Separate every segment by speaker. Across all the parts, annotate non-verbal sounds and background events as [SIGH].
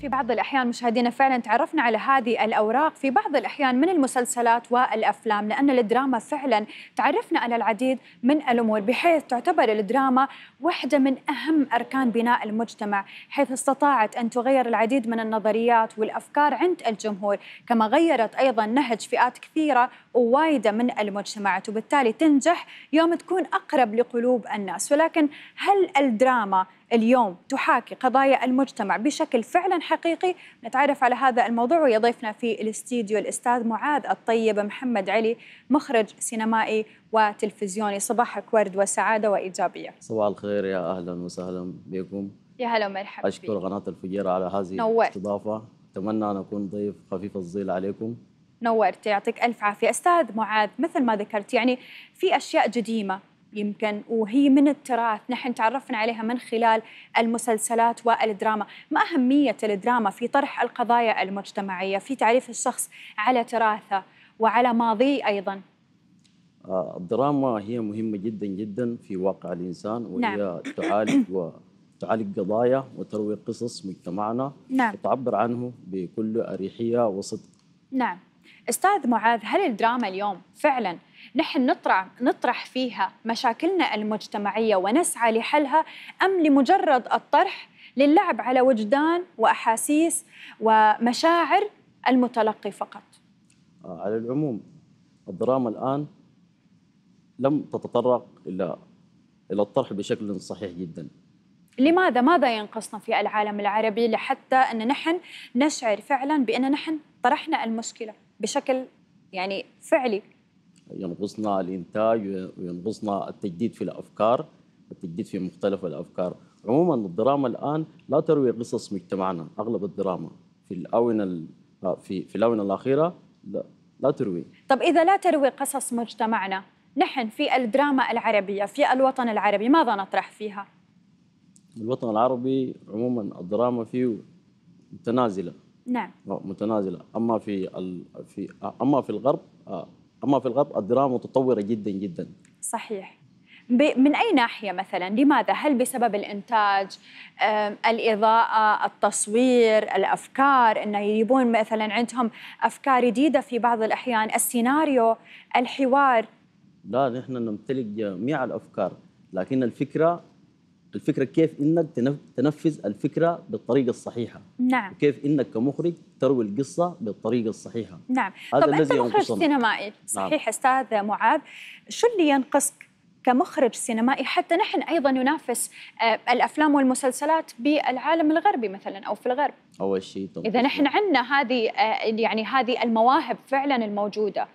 Speaker 1: في بعض الأحيان مشاهدينا فعلا تعرفنا على هذه الأوراق في بعض الأحيان من المسلسلات والأفلام لأن الدراما فعلا تعرفنا على العديد من الأمور بحيث تعتبر الدراما واحدة من أهم أركان بناء المجتمع حيث استطاعت أن تغير العديد من النظريات والأفكار عند الجمهور كما غيرت أيضا نهج فئات كثيرة ووايدة من المجتمعات وبالتالي تنجح يوم تكون أقرب لقلوب الناس ولكن هل الدراما اليوم تحاكي قضايا المجتمع بشكل فعلا حقيقي نتعرف على هذا الموضوع ويضيفنا في الاستديو الأستاذ معاذ الطيب محمد علي مخرج سينمائي وتلفزيوني صباحك ورد وسعادة وإيجابية
Speaker 2: صباح الخير يا أهلا وسهلا بكم
Speaker 1: يا هلا ومرحبا
Speaker 2: أشكر قناة الفجيرة على هذه الاستضافة أتمنى أن أكون ضيف خفيف الظل عليكم
Speaker 1: نورت يعطيك ألف عافية أستاذ معاذ مثل ما ذكرت يعني في أشياء قديمة يمكن وهي من التراث نحن تعرفنا عليها من خلال المسلسلات والدراما ما أهمية الدراما في طرح القضايا المجتمعية في تعريف الشخص على تراثه وعلى ماضيه أيضا
Speaker 2: آه، الدراما هي مهمة جدا جدا في واقع الإنسان وهي نعم. [COUGHS] تعالج و تعالج قضايا وتروي قصص مجتمعنا نعم. وتعبر عنه بكل أريحية وصدق
Speaker 1: نعم استاذ معاذ هل الدراما اليوم فعلا نحن نطرح نطرح فيها مشاكلنا المجتمعيه ونسعى لحلها ام لمجرد الطرح للعب على وجدان واحاسيس ومشاعر المتلقي فقط
Speaker 2: آه، على العموم الدراما الان لم تتطرق الى الى الطرح بشكل صحيح جدا
Speaker 1: لماذا ماذا ينقصنا في العالم العربي لحتى ان نحن نشعر فعلا بان نحن طرحنا المشكله بشكل يعني فعلي
Speaker 2: ينقصنا الانتاج وينقصنا التجديد في الافكار التجديد في مختلف الافكار عموما الدراما الان لا تروي قصص مجتمعنا اغلب الدراما في الاونه في في الاونه الاخيره لا, لا تروي
Speaker 1: طب اذا لا تروي قصص مجتمعنا نحن في الدراما العربيه في الوطن العربي ماذا نطرح فيها
Speaker 2: الوطن العربي عموما الدراما فيه متنازله نعم متنازله اما في ال... في اما في الغرب آه، اما في الغرب الدراما متطوره جدا جدا
Speaker 1: صحيح ب... من اي ناحيه مثلا لماذا هل بسبب الانتاج الاضاءه التصوير الافكار انه يجيبون مثلا عندهم افكار جديده في بعض الاحيان السيناريو الحوار
Speaker 2: لا نحن نمتلك جميع الافكار لكن الفكره الفكره كيف انك تنفذ الفكره بالطريقه الصحيحه نعم وكيف انك كمخرج تروي القصه بالطريقه الصحيحه
Speaker 1: نعم هذا طب الذي انت مخرج سينمائي نعم. صحيح نعم. استاذ معاذ شو اللي ينقصك كمخرج سينمائي حتى نحن ايضا ننافس آه، الافلام والمسلسلات بالعالم الغربي مثلا او في الغرب
Speaker 2: اول شيء اذا نحن
Speaker 1: عندنا هذه آه، يعني هذه المواهب فعلا الموجوده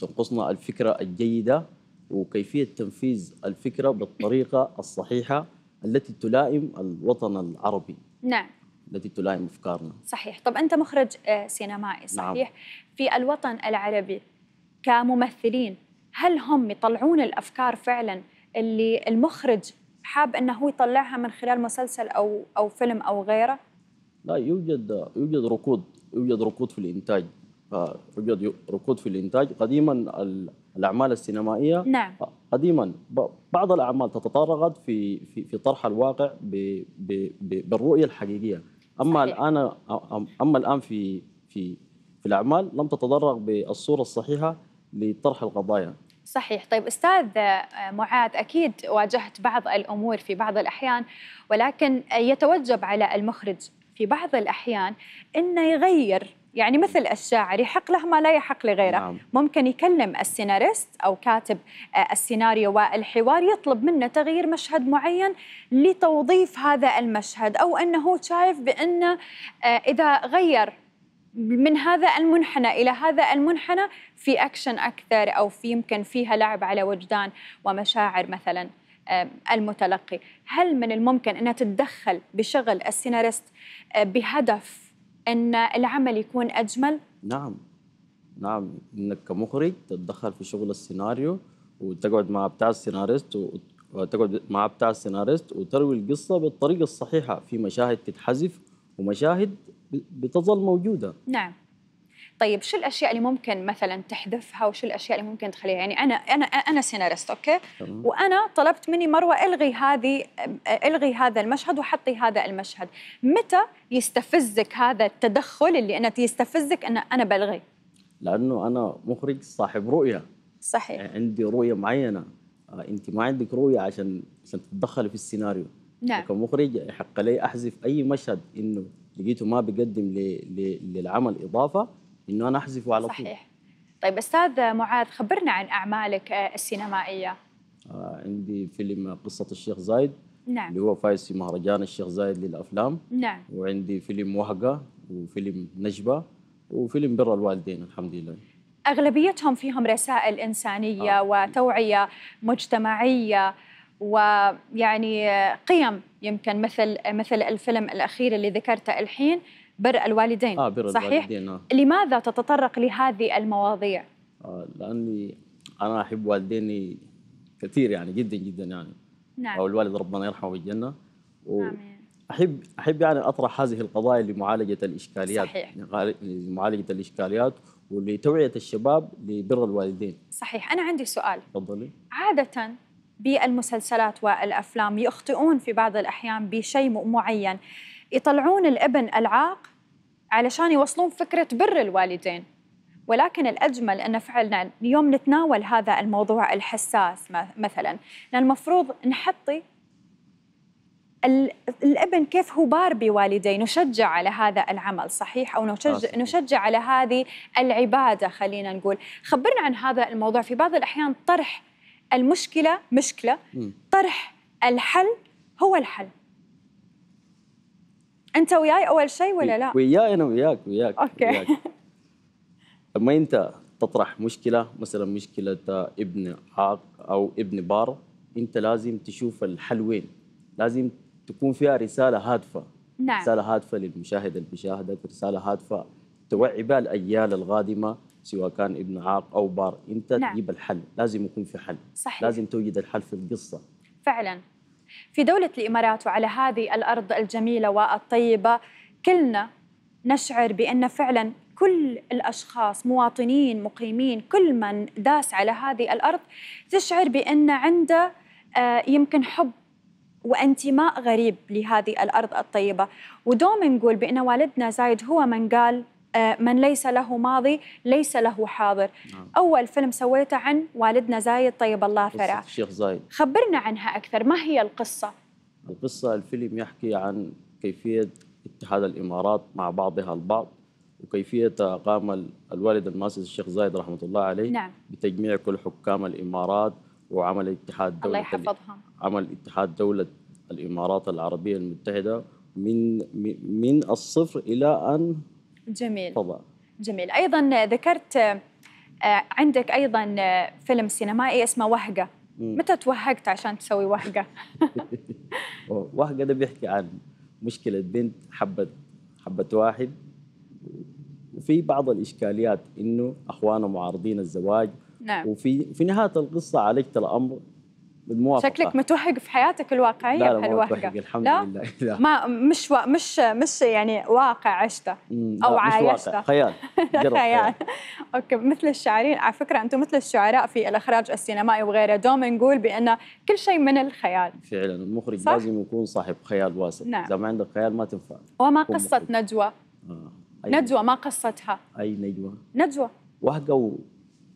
Speaker 2: تنقصنا الفكره الجيده وكيفية تنفيذ الفكرة بالطريقة الصحيحة التي تلائم الوطن العربي نعم التي تلائم أفكارنا
Speaker 1: صحيح طب أنت مخرج آه، سينمائي نعم. صحيح نعم. في الوطن العربي كممثلين هل هم يطلعون الأفكار فعلا اللي المخرج حاب أنه هو يطلعها من خلال مسلسل أو, أو فيلم أو غيره؟
Speaker 2: لا يوجد يوجد ركود يوجد ركود في الإنتاج آه، يوجد ركود في الإنتاج قديما الاعمال السينمائيه نعم. قديما بعض الاعمال تتطرقت في في في طرح الواقع ب ب ب بالرؤيه الحقيقيه اما صحيح. الان اما الان في في في الاعمال لم تتطرق بالصوره الصحيحه لطرح القضايا
Speaker 1: صحيح طيب استاذ معاذ اكيد واجهت بعض الامور في بعض الاحيان ولكن يتوجب على المخرج في بعض الاحيان انه يغير يعني مثل الشاعر يحق له ما لا يحق لغيره نعم. ممكن يكلم السيناريست أو كاتب آه، السيناريو والحوار يطلب منه تغيير مشهد معين لتوظيف هذا المشهد أو أنه شايف بأنه آه، إذا غير من هذا المنحنى الى هذا المنحنى في اكشن اكثر او في يمكن فيها لعب على وجدان ومشاعر مثلا المتلقي هل من الممكن انها تتدخل بشغل السيناريست آه، بهدف ان العمل يكون اجمل نعم
Speaker 2: نعم انك كمخرج تتدخل في شغل السيناريو وتقعد مع بتاع السيناريست وتقعد مع بتاع السيناريست وتروي القصه بالطريقه الصحيحه في مشاهد تتحذف ومشاهد بتظل موجوده
Speaker 1: نعم طيب شو الاشياء اللي ممكن مثلا تحذفها وشو الاشياء اللي ممكن تخليها يعني انا انا انا سيناريست اوكي تمام. وانا طلبت مني مروه الغي هذه الغي هذا المشهد وحطي هذا المشهد متى يستفزك هذا التدخل اللي انا يستفزك ان انا بلغي
Speaker 2: لانه انا مخرج صاحب رؤيه صحيح يعني عندي رؤيه معينه آه، انت ما عندك رؤيه عشان عشان تتدخلي في السيناريو نعم كمخرج يحق لي احذف اي مشهد انه لقيته ما بيقدم للعمل اضافه انه انا احذفه على طول صحيح
Speaker 1: طيب استاذ معاذ خبرنا عن اعمالك آه، السينمائيه
Speaker 2: آه عندي فيلم آه، قصه الشيخ زايد نعم اللي هو فايز في مهرجان الشيخ زايد للافلام نعم وعندي فيلم وهقه وفيلم نجبه وفيلم بر الوالدين الحمد لله
Speaker 1: اغلبيتهم فيهم رسائل انسانيه آه. وتوعيه مجتمعيه ويعني قيم يمكن مثل مثل الفيلم الاخير اللي ذكرته الحين بر الوالدين آه بر صحيح؟ الوالدين آه. لماذا تتطرق لهذه المواضيع؟
Speaker 2: آه لأني أنا أحب والديني كثير يعني جدا جدا يعني نعم أو الوالد ربنا يرحمه بالجنة و... آمين أحب أحب يعني أطرح هذه القضايا لمعالجة الإشكاليات صحيح لمعالجة الإشكاليات ولتوعية الشباب لبر الوالدين
Speaker 1: صحيح أنا عندي سؤال تفضلي عادة بالمسلسلات والأفلام يخطئون في بعض الأحيان بشيء معين يطلعون الابن العاق علشان يوصلون فكرة بر الوالدين ولكن الأجمل أن فعلنا اليوم نتناول هذا الموضوع الحساس مثلا لأن المفروض نحطي الابن كيف هو بار بوالديه نشجع على هذا العمل صحيح او نشجع, آه، نشجع على هذه العباده خلينا نقول خبرنا عن هذا الموضوع في بعض الاحيان طرح المشكله مشكله طرح الحل هو الحل انت وياي اول شيء ولا لا؟
Speaker 2: وياي انا وياك وياك اوكي وياك. لما [LAUGHS] انت تطرح مشكله مثلا مشكله ابن عاق او ابن بار انت لازم تشوف الحل وين لازم تكون فيها رساله هادفه نعم رساله هادفه للمشاهد اللي بيشاهدك رساله هادفه توعي بها الاجيال القادمه سواء كان ابن عاق او بار انت نعم. تجيب الحل لازم يكون في حل صحيح. لازم توجد الحل في القصه
Speaker 1: فعلا في دولة الإمارات وعلى هذه الأرض الجميلة والطيبة كلنا نشعر بأن فعلا كل الأشخاص مواطنين مقيمين كل من داس على هذه الأرض تشعر بأن عنده آه، يمكن حب وانتماء غريب لهذه الأرض الطيبة ودوم نقول بأن والدنا زايد هو من قال آه، من ليس له ماضي ليس له حاضر نعم. أول فيلم سويته عن والدنا زايد طيب الله ثراه الشيخ زايد خبرنا عنها أكثر ما هي القصة؟
Speaker 2: القصة الفيلم يحكي عن كيفية اتحاد الإمارات مع بعضها البعض وكيفية قام الوالد المؤسس الشيخ زايد رحمة الله عليه نعم. بتجميع كل حكام الإمارات وعمل اتحاد دولة الله يحفظهم عمل اتحاد دولة الإمارات العربية المتحدة من من الصفر إلى أن جميل طبعا
Speaker 1: جميل ايضا ذكرت آه، عندك ايضا آه، فيلم سينمائي اسمه وهقه متى توهقت عشان تسوي وهقه
Speaker 2: [LAUGHS] وهقه ده بيحكي عن مشكله بنت حبت حبت واحد وفي بعض الاشكاليات انه اخوانه معارضين الزواج نعم وفي في نهايه القصه عالجت الامر بالموافقه شكلك
Speaker 1: متوهق في حياتك الواقعيه لا لا متوهق الحمد لا؟ لله [LAUGHS] لا. ما مش و... مش مش يعني واقع عشته او عايشته [LAUGHS] خيال خيال اوكي مثل الشاعرين على فكره انتم مثل الشعراء في الاخراج السينمائي وغيره دوم نقول بان كل شيء من الخيال
Speaker 2: فعلا المخرج صح؟ لازم يكون صاحب خيال واسع نعم. اذا ما عندك خيال ما تنفع
Speaker 1: وما قصه مخرج. نجوى
Speaker 2: آه. أي... نجوى
Speaker 1: ما قصتها اي نجوى نجوى
Speaker 2: وهقه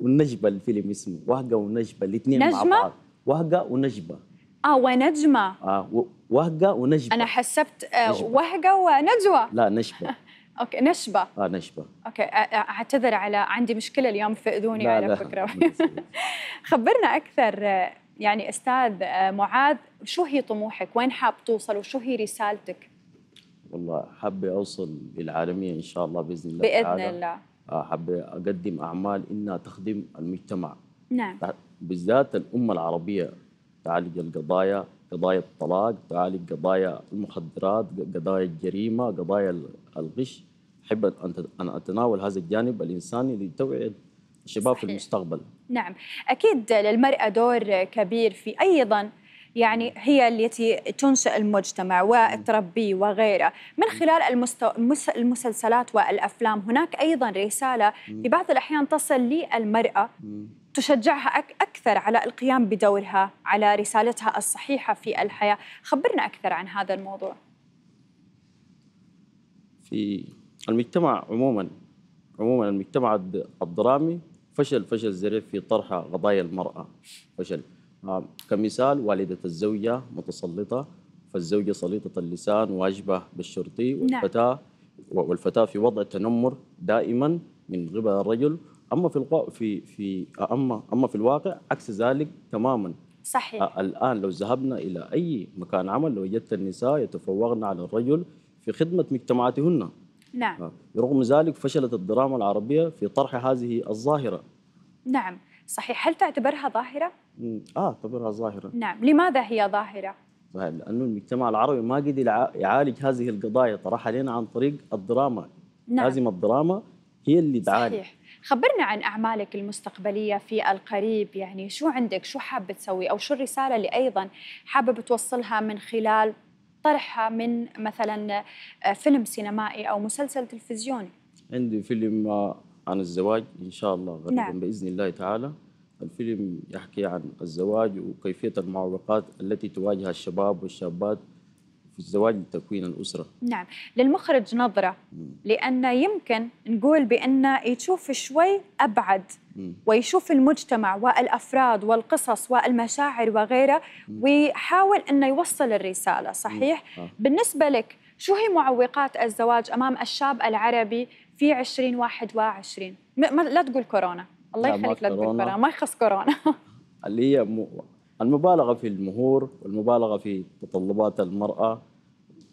Speaker 2: والنجبه الفيلم اسمه وهقه ونجبه الاثنين مع بعض وهجه ونجمه
Speaker 1: اه ونجمه
Speaker 2: اه وهجه ونجمه انا
Speaker 1: حسبت آه وهجه ونجوى
Speaker 2: لا نجمه
Speaker 1: [LAUGHS] اوكي نشبه اه نشبه اوكي اعتذر على عندي مشكله اليوم في اذوني على فكره [LAUGHS] خبرنا اكثر آه، يعني استاذ آه، معاذ شو هي طموحك وين حاب توصل وشو هي رسالتك
Speaker 2: والله حابه اوصل للعالميه ان شاء الله باذن الله باذن الله الله حابه اقدم اعمال انها تخدم المجتمع نعم وبالذات الأمة العربية تعالج القضايا قضايا الطلاق تعالج قضايا المخدرات قضايا الجريمة قضايا الغش أحب أن أتناول هذا الجانب الإنساني لتوعية الشباب في المستقبل
Speaker 1: نعم أكيد للمرأة دور كبير في أيضا يعني هي التي تنشئ المجتمع وتربيه وغيره من خلال المستو... المسلسلات والأفلام هناك أيضا رسالة في بعض الأحيان تصل للمرأة تشجعها أكثر على القيام بدورها على رسالتها الصحيحة في الحياة خبرنا أكثر عن هذا الموضوع
Speaker 2: في المجتمع عموما عموما المجتمع الدرامي فشل فشل ذريع في طرح قضايا المرأة فشل آه، كمثال والدة الزوجة متسلطة فالزوجة سليطة اللسان واجبة بالشرطي نعم. والفتاة والفتاة في وضع تنمر دائما من قبل الرجل اما في القو... في في اما اما في الواقع عكس ذلك تماما صحيح الان لو ذهبنا الى اي مكان عمل لوجدت لو النساء يتفوقن على الرجل في خدمه مجتمعاتهن نعم آه، رغم ذلك فشلت الدراما العربيه في طرح هذه الظاهره
Speaker 1: نعم صحيح هل تعتبرها ظاهره
Speaker 2: اه اعتبرها ظاهره
Speaker 1: نعم لماذا هي ظاهره
Speaker 2: لانه المجتمع العربي ما قدر يعالج هذه القضايا طرحها لنا عن طريق الدراما نعم. لازم الدراما هي اللي دعاني صحيح.
Speaker 1: خبرنا عن أعمالك المستقبلية في القريب يعني شو عندك شو حابة تسوي أو شو الرسالة اللي أيضا حابة توصلها من خلال طرحها من مثلا آه، فيلم سينمائي أو مسلسل تلفزيوني
Speaker 2: عندي فيلم آه، عن الزواج إن شاء الله غالبا نعم. بإذن الله تعالى الفيلم يحكي عن الزواج وكيفية المعوقات التي تواجه الشباب والشابات في الزواج لتكوين الأسرة
Speaker 1: نعم للمخرج نظرة لأن يمكن نقول بأن يشوف شوي أبعد ويشوف المجتمع والأفراد والقصص والمشاعر وغيرها ويحاول أنه يوصل الرسالة صحيح؟ آه. بالنسبة لك شو هي معوقات الزواج أمام الشاب العربي في 2021 لا تقول كورونا الله يخليك لا تقول كورونا ما يخص كورونا
Speaker 2: اللي هي المبالغة في المهور والمبالغة في تطلبات المرأة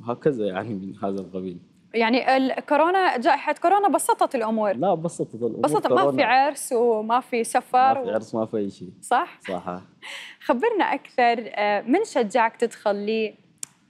Speaker 2: وهكذا يعني من هذا القبيل
Speaker 1: يعني الكورونا جائحة كورونا بسطت الأمور لا بسطت الأمور بسطت ما في عرس وما في سفر ما في عرس ما في أي شيء صح؟ صح [LAUGHS] خبرنا أكثر آه، من شجعك تدخل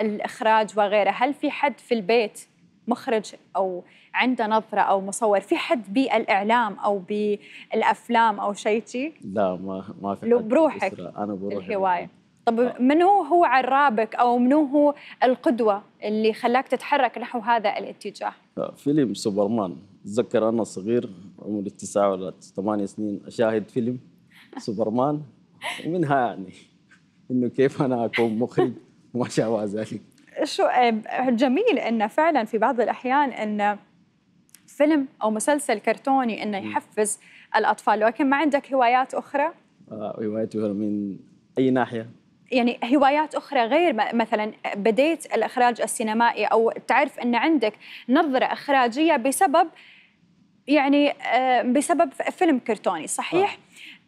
Speaker 1: الإخراج وغيره هل في حد في البيت مخرج أو عنده نظره او مصور في حد بالاعلام او بالافلام او شيء شيء
Speaker 2: لا ما ما في حد بروحك انا بروحي الهوايه
Speaker 1: طب آه. منو من هو عرابك او من هو القدوه اللي خلاك تتحرك نحو هذا الاتجاه؟
Speaker 2: آه، فيلم سوبرمان اتذكر انا صغير عمري تسعة ولا ثمانية سنين اشاهد فيلم [LAUGHS] سوبرمان ومنها يعني انه كيف انا اكون مخرج وما شابه ذلك
Speaker 1: شو آه، جميل انه فعلا في بعض الاحيان انه فيلم او مسلسل كرتوني انه يحفز الاطفال لكن ما عندك هوايات اخرى؟
Speaker 2: آه، هوايات آه، من اي ناحيه؟
Speaker 1: يعني هوايات اخرى غير مثلا بديت الاخراج السينمائي او تعرف ان عندك نظره اخراجيه بسبب يعني آه، بسبب فيلم كرتوني صحيح؟ آه.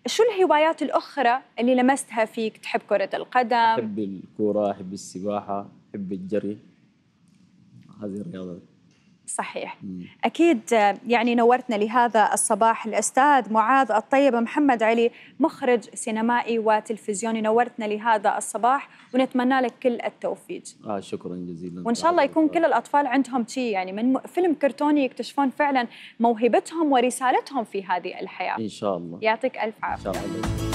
Speaker 1: شو الهوايات الاخرى اللي لمستها فيك؟ تحب كره القدم؟ احب
Speaker 2: الكوره، احب السباحه، احب الجري هذه
Speaker 1: الرياضات صحيح أكيد يعني نورتنا لهذا الصباح الأستاذ معاذ الطيب محمد علي مخرج سينمائي وتلفزيوني نورتنا لهذا الصباح ونتمنى لك كل التوفيق
Speaker 2: آه شكرا جزيلا وإن شاء
Speaker 1: الله يكون كل الأطفال عندهم شيء يعني من فيلم كرتوني يكتشفون فعلا موهبتهم ورسالتهم في هذه الحياة إن شاء الله يعطيك ألف عافية إن شاء الله